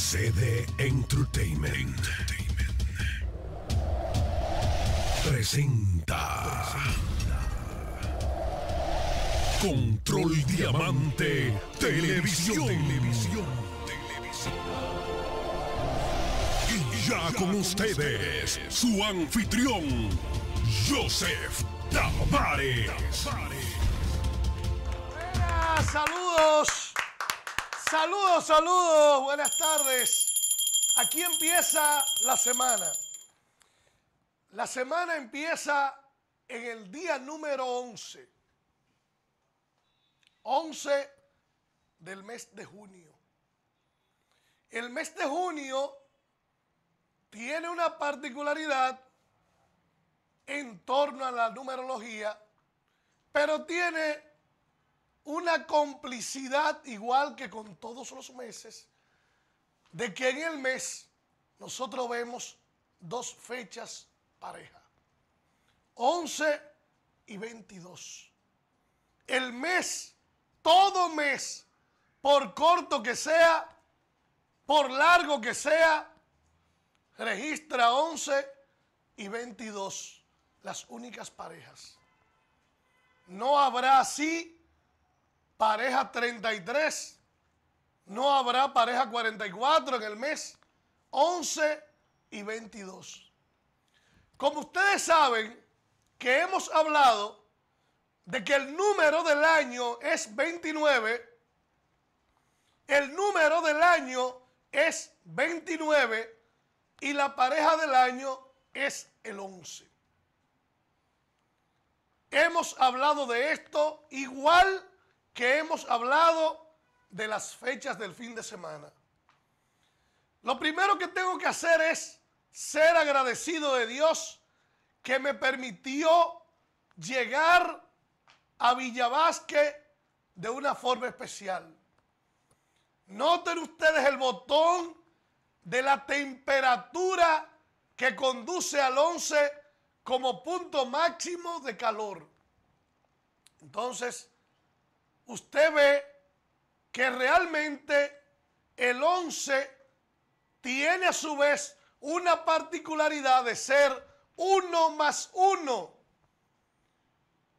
CD Entertainment. Presenta. Control Diamante Televisión. Televisión. Televisión. Y ya con ustedes, su anfitrión, Joseph Tavares. saludos. Saludos, saludos, buenas tardes. Aquí empieza la semana. La semana empieza en el día número 11. 11 del mes de junio. El mes de junio tiene una particularidad en torno a la numerología, pero tiene una complicidad igual que con todos los meses, de que en el mes nosotros vemos dos fechas pareja, 11 y 22. El mes, todo mes, por corto que sea, por largo que sea, registra 11 y 22, las únicas parejas. No habrá así pareja 33. No habrá pareja 44 en el mes 11 y 22. Como ustedes saben que hemos hablado de que el número del año es 29, el número del año es 29 y la pareja del año es el 11. Hemos hablado de esto igual que hemos hablado de las fechas del fin de semana. Lo primero que tengo que hacer es ser agradecido de Dios que me permitió llegar a Villavasque de una forma especial. Noten ustedes el botón de la temperatura que conduce al 11 como punto máximo de calor. Entonces, usted ve que realmente el 11 tiene a su vez una particularidad de ser uno más uno,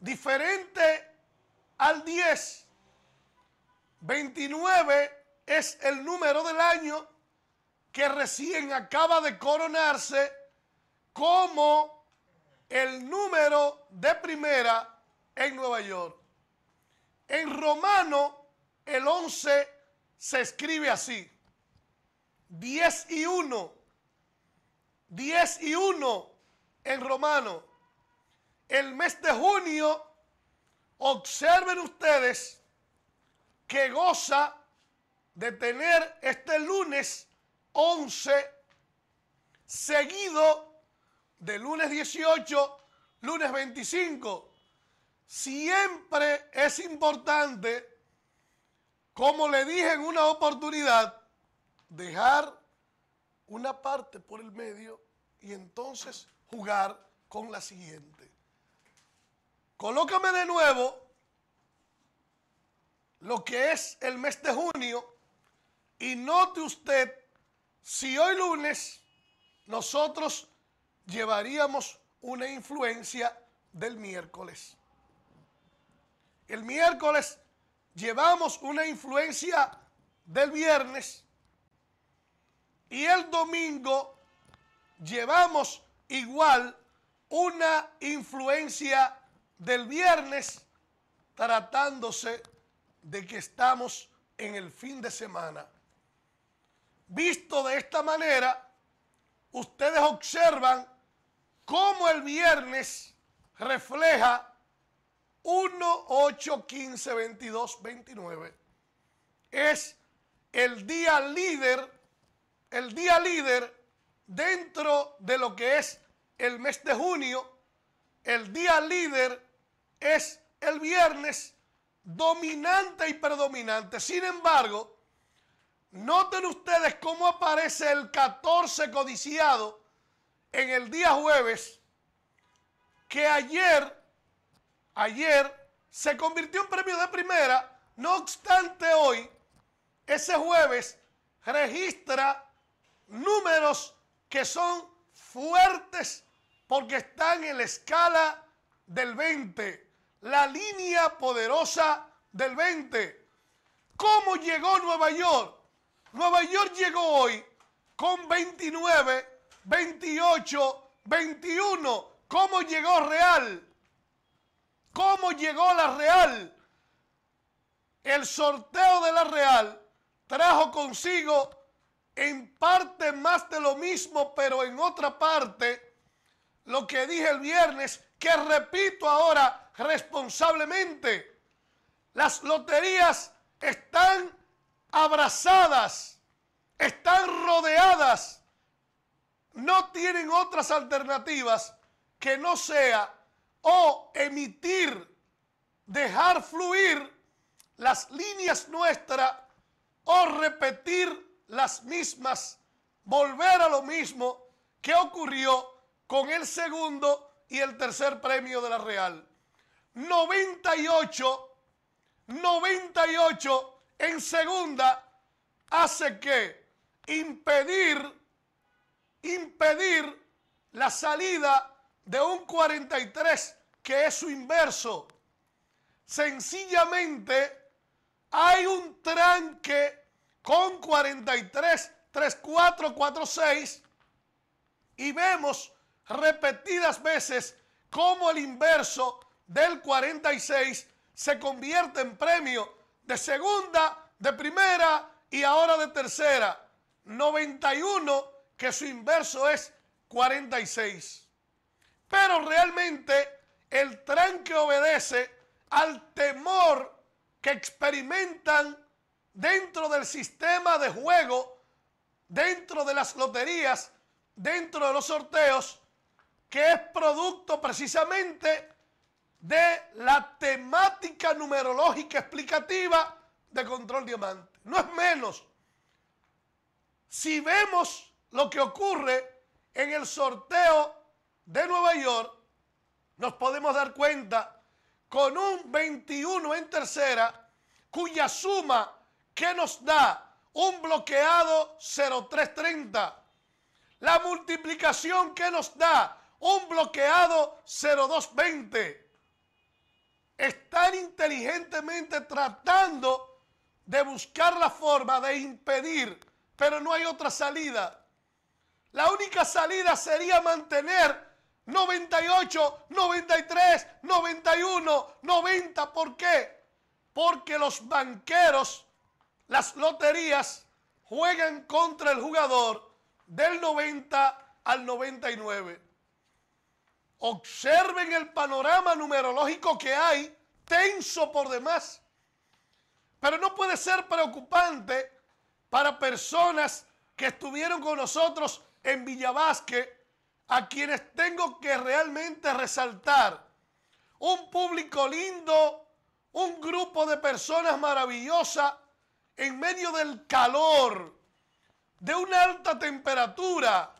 diferente al 10. 29 es el número del año que recién acaba de coronarse como el número de primera en Nueva York. En Romano, el 11 se escribe así. 10 y 1. 10 y 1 en Romano. El mes de junio, observen ustedes que goza de tener este lunes 11 seguido de lunes 18, lunes 25 siempre es importante, como le dije en una oportunidad, dejar una parte por el medio y entonces jugar con la siguiente. Colócame de nuevo lo que es el mes de junio y note usted si hoy lunes nosotros llevaríamos una influencia del miércoles. El miércoles llevamos una influencia del viernes y el domingo llevamos igual una influencia del viernes tratándose de que estamos en el fin de semana. Visto de esta manera, ustedes observan cómo el viernes refleja 1 8 15 22 29 es el día líder, el día líder dentro de lo que es el mes de junio, el día líder es el viernes dominante y predominante. Sin embargo, noten ustedes cómo aparece el 14 codiciado en el día jueves, que ayer ayer se convirtió en premio de primera. No obstante, hoy, ese jueves, registra números que son fuertes porque están en la escala del 20, la línea poderosa del 20. ¿Cómo llegó Nueva York? Nueva York llegó hoy con 29, 28, 21. ¿Cómo llegó Real? cómo llegó la Real. El sorteo de la Real trajo consigo en parte más de lo mismo, pero en otra parte lo que dije el viernes, que repito ahora responsablemente. Las loterías están abrazadas, están rodeadas, no tienen otras alternativas que no sea o emitir, dejar fluir las líneas nuestras o repetir las mismas, volver a lo mismo que ocurrió con el segundo y el tercer premio de la Real. 98, 98 en segunda hace que impedir, impedir la salida de un 43 que es su inverso. Sencillamente hay un tranque con 43, 34, 46 y vemos repetidas veces cómo el inverso del 46 se convierte en premio de segunda, de primera y ahora de tercera. 91 que su inverso es 46. Pero realmente el tren que obedece al temor que experimentan dentro del sistema de juego, dentro de las loterías, dentro de los sorteos, que es producto precisamente de la temática numerológica explicativa de Control Diamante. No es menos. Si vemos lo que ocurre en el sorteo de Nueva York, nos podemos dar cuenta con un 21 en tercera, cuya suma que nos da un bloqueado 0330. La multiplicación que nos da un bloqueado 0220. Están inteligentemente tratando de buscar la forma de impedir, pero no hay otra salida. La única salida sería mantener 98, 93, 91, 90. ¿Por qué? Porque los banqueros, las loterías, juegan contra el jugador del 90 al 99. Observen el panorama numerológico que hay, tenso por demás. Pero no puede ser preocupante para personas que estuvieron con nosotros en Villavasque a quienes tengo que realmente resaltar. Un público lindo, un grupo de personas maravillosas en medio del calor, de una alta temperatura,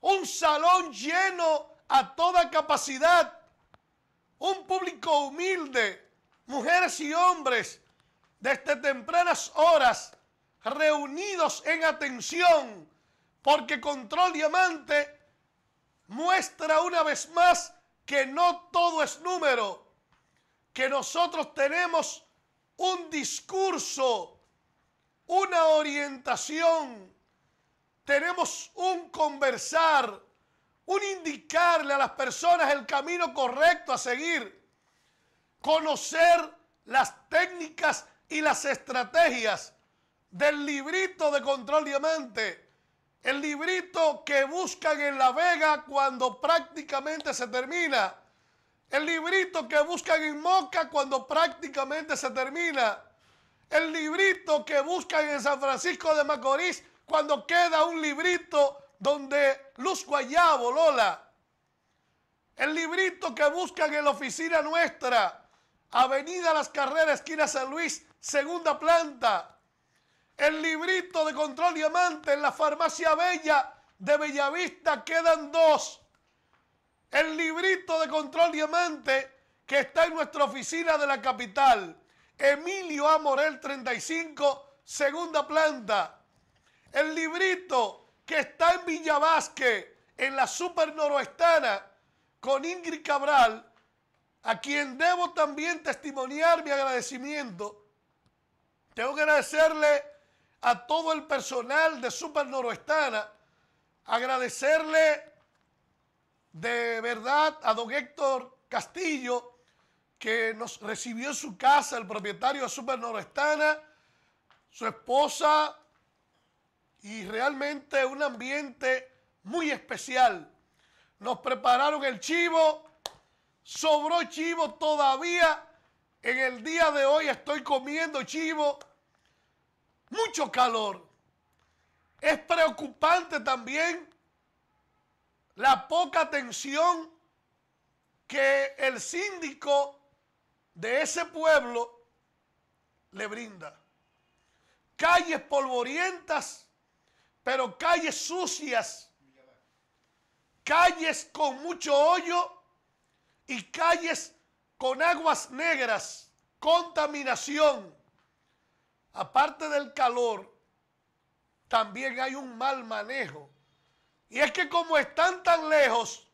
un salón lleno a toda capacidad, un público humilde, mujeres y hombres desde tempranas horas reunidos en atención, porque Control Diamante muestra una vez más que no todo es número, que nosotros tenemos un discurso, una orientación, tenemos un conversar, un indicarle a las personas el camino correcto a seguir, conocer las técnicas y las estrategias del librito de control diamante el librito que buscan en La Vega cuando prácticamente se termina. El librito que buscan en Moca cuando prácticamente se termina. El librito que buscan en San Francisco de Macorís cuando queda un librito donde Luz Guayabo, Lola. El librito que buscan en la oficina nuestra. Avenida Las Carreras, esquina San Luis, segunda planta. El librito de control diamante en la farmacia Bella de Bellavista quedan dos. El librito de control diamante que está en nuestra oficina de la capital. Emilio Amorel 35, segunda planta. El librito que está en Villavasque, en la Super Noroestana, con Ingrid Cabral, a quien debo también testimoniar mi agradecimiento. Tengo que agradecerle a todo el personal de Super Noroestana, agradecerle de verdad a don Héctor Castillo, que nos recibió en su casa, el propietario de Super Noroestana, su esposa, y realmente un ambiente muy especial. Nos prepararon el chivo, sobró chivo todavía. En el día de hoy estoy comiendo chivo mucho calor. Es preocupante también la poca atención que el síndico de ese pueblo le brinda. Calles polvorientas, pero calles sucias, calles con mucho hoyo y calles con aguas negras, contaminación aparte del calor, también hay un mal manejo. Y es que como están tan lejos,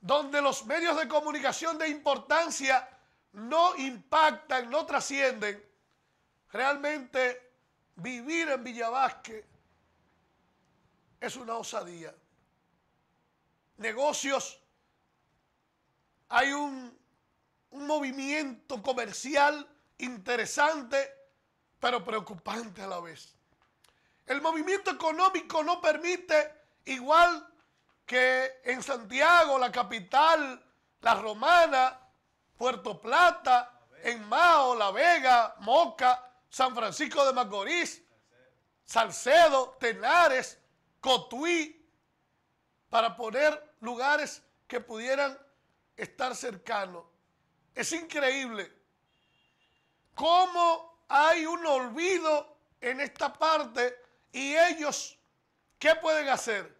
donde los medios de comunicación de importancia no impactan, no trascienden, realmente vivir en Villavasque es una osadía. Negocios, hay un, un movimiento comercial interesante pero preocupante a la vez. El movimiento económico no permite, igual que en Santiago, la capital, la romana, Puerto Plata, en Mao, La Vega, Moca, San Francisco de Macorís, Salcedo, Tenares, Cotuí, para poner lugares que pudieran estar cercanos. Es increíble cómo hay un olvido en esta parte y ellos, ¿qué pueden hacer?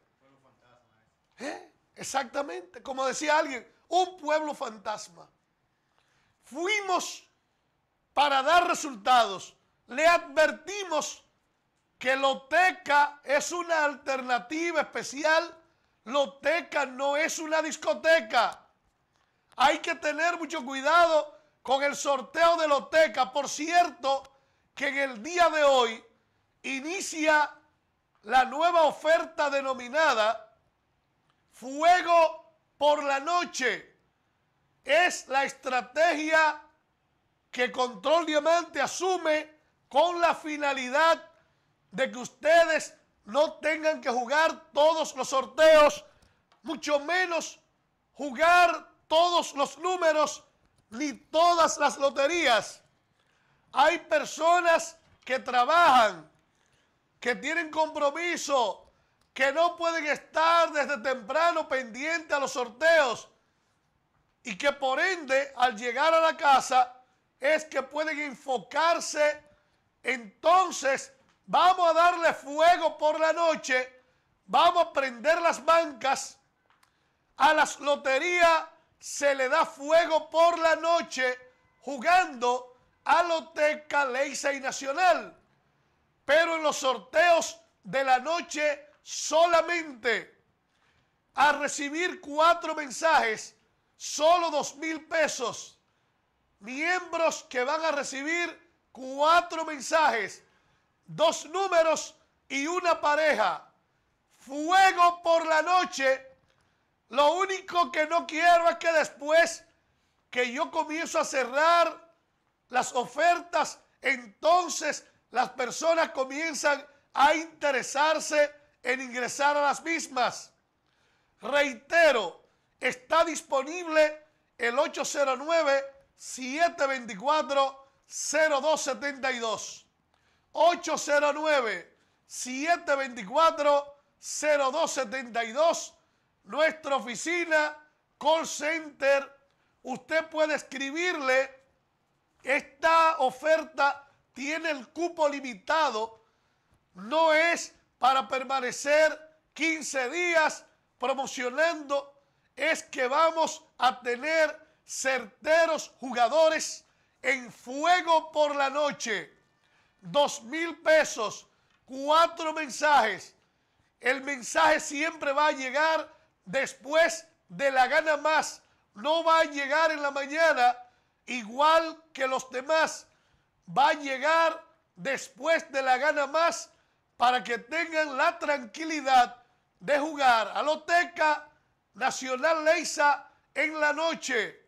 ¿Eh? Exactamente, como decía alguien, un pueblo fantasma. Fuimos para dar resultados. Le advertimos que Loteca es una alternativa especial. Loteca no es una discoteca. Hay que tener mucho cuidado con el sorteo de Loteca. Por cierto, que en el día de hoy inicia la nueva oferta denominada Fuego por la Noche. Es la estrategia que Control Diamante asume con la finalidad de que ustedes no tengan que jugar todos los sorteos, mucho menos jugar todos los números ni todas las loterías. Hay personas que trabajan, que tienen compromiso, que no pueden estar desde temprano pendiente a los sorteos y que por ende al llegar a la casa es que pueden enfocarse. Entonces, vamos a darle fuego por la noche, vamos a prender las bancas a las loterías se le da fuego por la noche jugando a Loteca, Leisa y Nacional. Pero en los sorteos de la noche solamente a recibir cuatro mensajes, solo dos mil pesos. Miembros que van a recibir cuatro mensajes, dos números y una pareja. Fuego por la noche lo único que no quiero es que después que yo comienzo a cerrar las ofertas, entonces las personas comienzan a interesarse en ingresar a las mismas. Reitero, está disponible el 809-724-0272. 809-724-0272 nuestra oficina, call center. Usted puede escribirle. Esta oferta tiene el cupo limitado. No es para permanecer 15 días promocionando. Es que vamos a tener certeros jugadores en fuego por la noche. Dos mil pesos, cuatro mensajes. El mensaje siempre va a llegar después de la gana más, no va a llegar en la mañana igual que los demás, va a llegar después de la gana más para que tengan la tranquilidad de jugar a Loteca Nacional Leisa en la noche.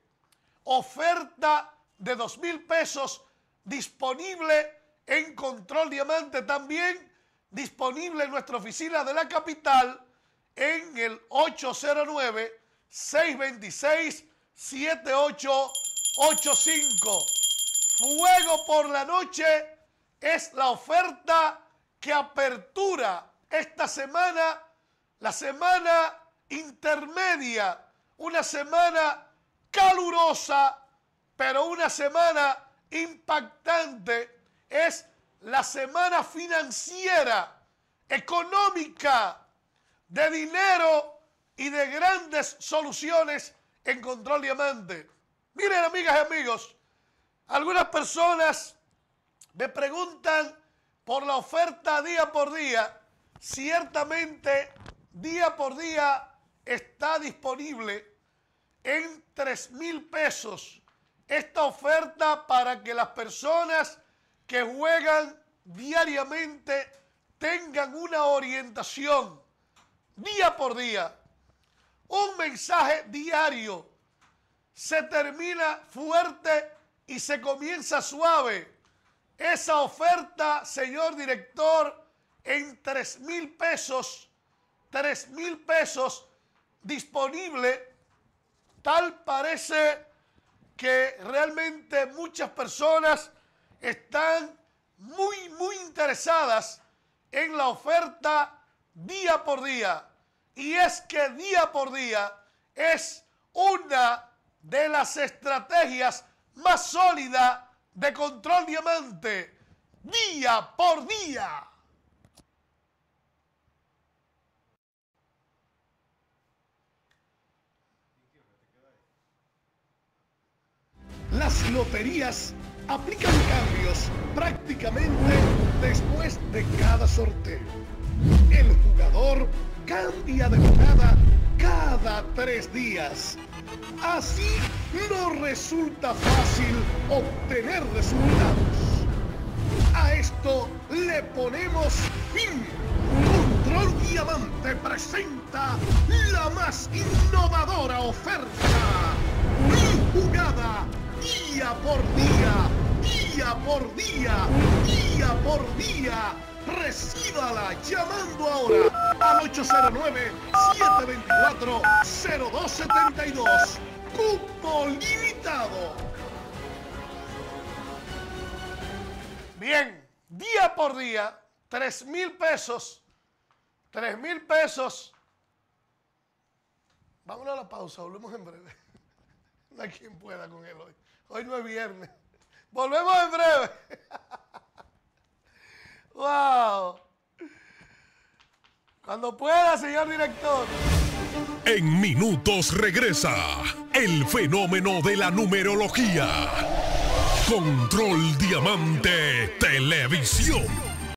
Oferta de dos mil pesos disponible en Control Diamante también, disponible en nuestra oficina de la capital en el 809-626-7885. Fuego por la noche es la oferta que apertura esta semana, la semana intermedia, una semana calurosa, pero una semana impactante. Es la semana financiera, económica, de dinero y de grandes soluciones en Control Diamante. Miren, amigas y amigos, algunas personas me preguntan por la oferta día por día. Ciertamente, día por día está disponible en 3 mil pesos esta oferta para que las personas que juegan diariamente tengan una orientación día por día. Un mensaje diario se termina fuerte y se comienza suave. Esa oferta, señor director, en 3 mil pesos, tres mil pesos disponible, tal parece que realmente muchas personas están muy, muy interesadas en la oferta día por día. Y es que día por día es una de las estrategias más sólidas de control diamante. Día por día. Las loterías aplican cambios prácticamente después de cada sorteo. El jugador cambia de jugada cada tres días. Así no resulta fácil obtener resultados. A esto le ponemos fin. Control Diamante presenta la más innovadora oferta. Mi jugada día por día, día por día, día por día recíbala llamando ahora al 809-724-0272. Cupo limitado. Bien, día por día, 3 mil pesos. 3 mil pesos. Vámonos a la pausa, volvemos en breve. No hay quien pueda con él hoy. Hoy no es viernes. Volvemos en breve. ¡Wow! Cuando pueda, señor director. En minutos regresa el fenómeno de la numerología. Control Diamante Televisión.